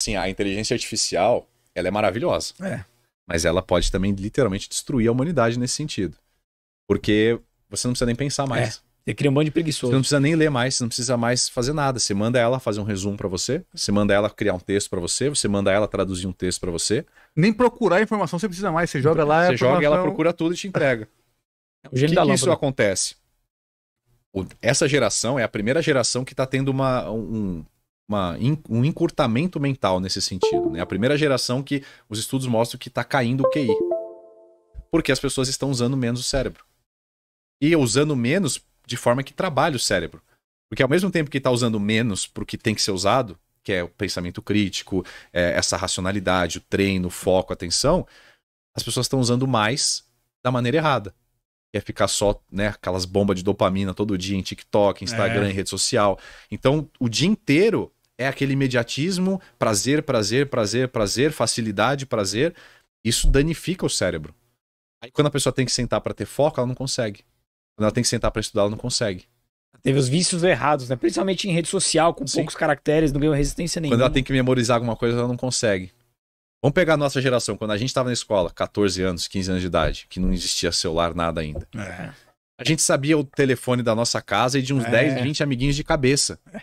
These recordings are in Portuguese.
Sim, a inteligência artificial, ela é maravilhosa. É. Mas ela pode também literalmente destruir a humanidade nesse sentido. Porque você não precisa nem pensar é. mais. É. Você cria um bando de preguiçoso. Você não precisa nem ler mais, você não precisa mais fazer nada. Você manda ela fazer um resumo para você, você manda ela criar um texto para você, você manda ela traduzir um texto para você. Nem procurar informação você precisa mais, você joga lá. Você joga e ela procura tudo e te entrega. É o que, que isso acontece? essa geração é a primeira geração que está tendo uma, um, uma, um encurtamento mental nesse sentido. Né? A primeira geração que os estudos mostram que está caindo o QI. Porque as pessoas estão usando menos o cérebro. E usando menos de forma que trabalha o cérebro. Porque ao mesmo tempo que está usando menos para o que tem que ser usado, que é o pensamento crítico, é essa racionalidade, o treino, o foco, a atenção, as pessoas estão usando mais da maneira errada. Que é ficar só, né, aquelas bombas de dopamina todo dia em TikTok, Instagram, é. em rede social. Então, o dia inteiro é aquele imediatismo, prazer, prazer, prazer, prazer, facilidade, prazer. Isso danifica o cérebro. Aí quando a pessoa tem que sentar para ter foco, ela não consegue. Quando ela tem que sentar para estudar, ela não consegue. Teve os vícios errados, né? Principalmente em rede social, com Sim. poucos caracteres, não ganhou resistência nenhuma. Quando ela tem que memorizar alguma coisa, ela não consegue. Vamos pegar a nossa geração, quando a gente estava na escola, 14 anos, 15 anos de idade, que não existia celular, nada ainda. É. A gente sabia o telefone da nossa casa e de uns é. 10, 20 amiguinhos de cabeça. É.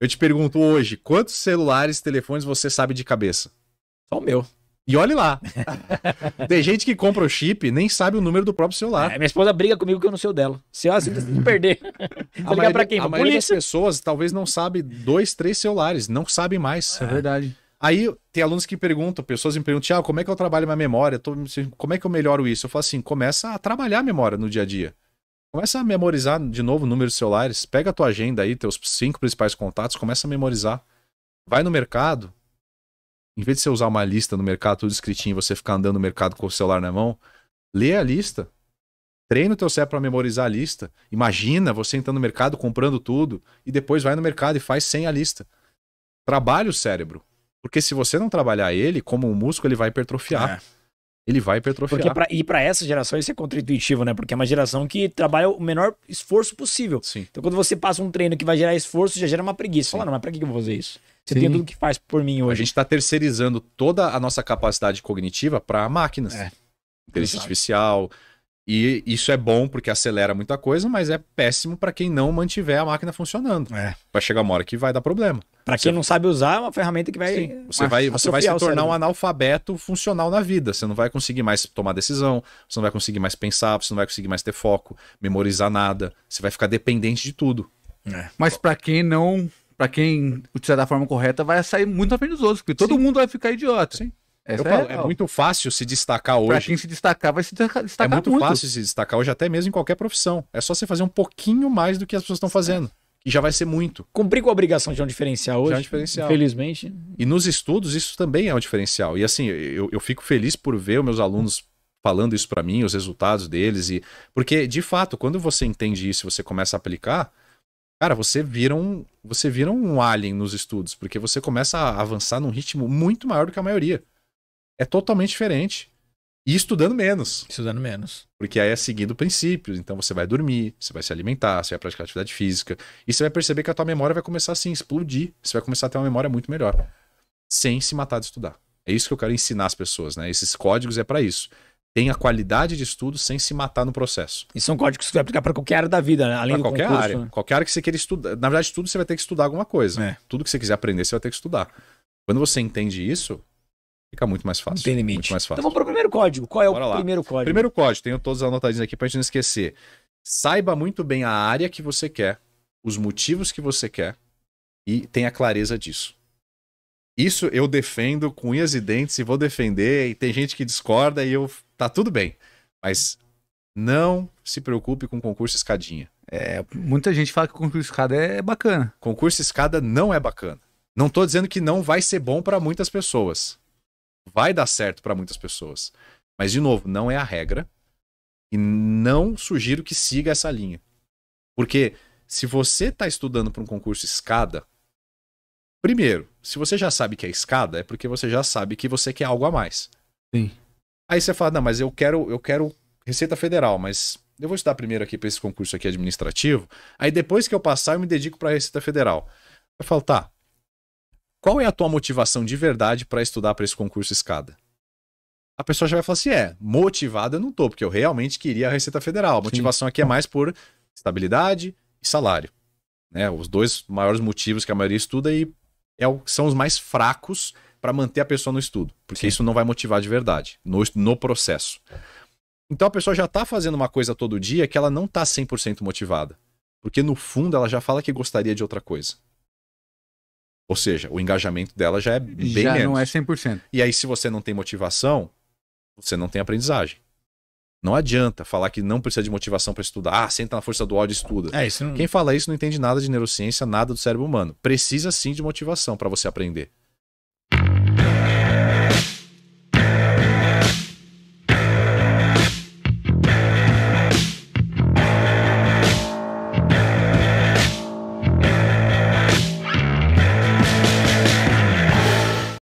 Eu te pergunto hoje, quantos celulares, telefones você sabe de cabeça? Só o meu. E olhe lá. Tem gente que compra o chip nem sabe o número do próprio celular. É, minha esposa briga comigo que eu não sei o dela. Se eu assim, se perder. a ligar para quem? A maioria das pessoas talvez não sabe dois, três celulares, não sabe mais. É verdade. Aí tem alunos que perguntam, pessoas me perguntam, Tiago, como é que eu trabalho minha memória? Como é que eu melhoro isso? Eu falo assim, começa a trabalhar a memória no dia a dia. Começa a memorizar de novo números celulares, pega a tua agenda aí, teus cinco principais contatos, começa a memorizar. Vai no mercado, em vez de você usar uma lista no mercado tudo escritinho, você ficar andando no mercado com o celular na mão, lê a lista. Treina o teu cérebro para memorizar a lista. Imagina você entrando no mercado comprando tudo e depois vai no mercado e faz sem a lista. Trabalha o cérebro. Porque se você não trabalhar ele, como um músculo, ele vai hipertrofiar. É ele vai hipertrofiar. Porque pra, e para essa geração isso é contraintuitivo, né? Porque é uma geração que trabalha o menor esforço possível. Sim. Então quando você passa um treino que vai gerar esforço, já gera uma preguiça. Fala, não, mas pra que eu vou fazer isso? Você Sim. tem tudo que faz por mim hoje. A gente está terceirizando toda a nossa capacidade cognitiva para máquinas. É. Inteligência artificial, e isso é bom porque acelera muita coisa, mas é péssimo para quem não mantiver a máquina funcionando. É. Vai chegar uma hora que vai dar problema. Para quem não sabe usar, é uma ferramenta que vai. Sim. Você, vai você vai se tornar um analfabeto funcional na vida. Você não vai conseguir mais tomar decisão, você não vai conseguir mais pensar, você não vai conseguir mais ter foco, memorizar nada. Você vai ficar dependente de tudo. É. Mas para quem não. Para quem utilizar da forma correta, vai sair muito na frente dos outros, porque Sim. todo mundo vai ficar idiota. Sim. Essa eu é, falo, é muito fácil se destacar hoje. Pra quem se destacar, vai se destacar É muito, fácil se destacar hoje, até mesmo em qualquer profissão. É só você fazer um pouquinho mais do que as pessoas estão fazendo. E já vai ser muito. Cumprir com a obrigação de um diferencial hoje. Já é um diferencial. Infelizmente. E nos estudos, isso também é um diferencial. E assim, eu, eu fico feliz por ver os meus alunos falando isso para mim, os resultados deles. e Porque, de fato, quando você entende isso e você começa a aplicar, cara, você vira, um, você vira um alien nos estudos, porque você começa a avançar num ritmo muito maior do que a maioria é totalmente diferente. E estudando menos. Estudando menos. Porque aí é seguindo princípios. Então você vai dormir, você vai se alimentar, você vai praticar atividade física. E você vai perceber que a tua memória vai começar assim, a assim, explodir. Você vai começar a ter uma memória muito melhor. Sem se matar de estudar. É isso que eu quero ensinar as pessoas, né? Esses códigos é para isso. Tenha qualidade de estudo sem se matar no processo. E são códigos que você vai aplicar para qualquer área da vida, né? além pra do qualquer concurso, área. Né? Qualquer área que você queira estudar. Na verdade, tudo você vai ter que estudar alguma coisa. É. Tudo que você quiser aprender, você vai ter que estudar. Quando você entende isso, Fica muito mais fácil. Não tem limite. Muito mais fácil. Então vamos para o primeiro código. Qual é Bora o lá. primeiro código? Primeiro código, tenho todos anotadinhos aqui para a gente não esquecer. Saiba muito bem a área que você quer, os motivos que você quer e tenha clareza disso. Isso eu defendo com unhas e dentes e vou defender, e tem gente que discorda e eu. tá tudo bem. Mas não se preocupe com concurso escadinha. É, muita gente fala que concurso escada é bacana. Concurso escada não é bacana. Não tô dizendo que não vai ser bom para muitas pessoas vai dar certo para muitas pessoas. Mas, de novo, não é a regra. E não sugiro que siga essa linha. Porque se você está estudando para um concurso escada, primeiro, se você já sabe que é escada, é porque você já sabe que você quer algo a mais. Sim. Aí você fala, não, mas eu quero, eu quero Receita Federal, mas eu vou estudar primeiro aqui para esse concurso aqui administrativo. Aí depois que eu passar, eu me dedico para a Receita Federal. Eu falo, tá, qual é a tua motivação de verdade para estudar para esse concurso escada? A pessoa já vai falar assim: é, motivada eu não tô, porque eu realmente queria a Receita Federal. A motivação Sim. aqui é mais por estabilidade e salário. Né? Os dois maiores motivos que a maioria estuda e é o, são os mais fracos para manter a pessoa no estudo, porque Sim. isso não vai motivar de verdade no, no processo. Então a pessoa já está fazendo uma coisa todo dia que ela não está 100% motivada, porque no fundo ela já fala que gostaria de outra coisa. Ou seja, o engajamento dela já é bem já menos. não é 100%. E aí, se você não tem motivação, você não tem aprendizagem. Não adianta falar que não precisa de motivação para estudar. Ah, senta na força do ódio e estuda. É, isso não... Quem fala isso não entende nada de neurociência, nada do cérebro humano. Precisa sim de motivação para você aprender.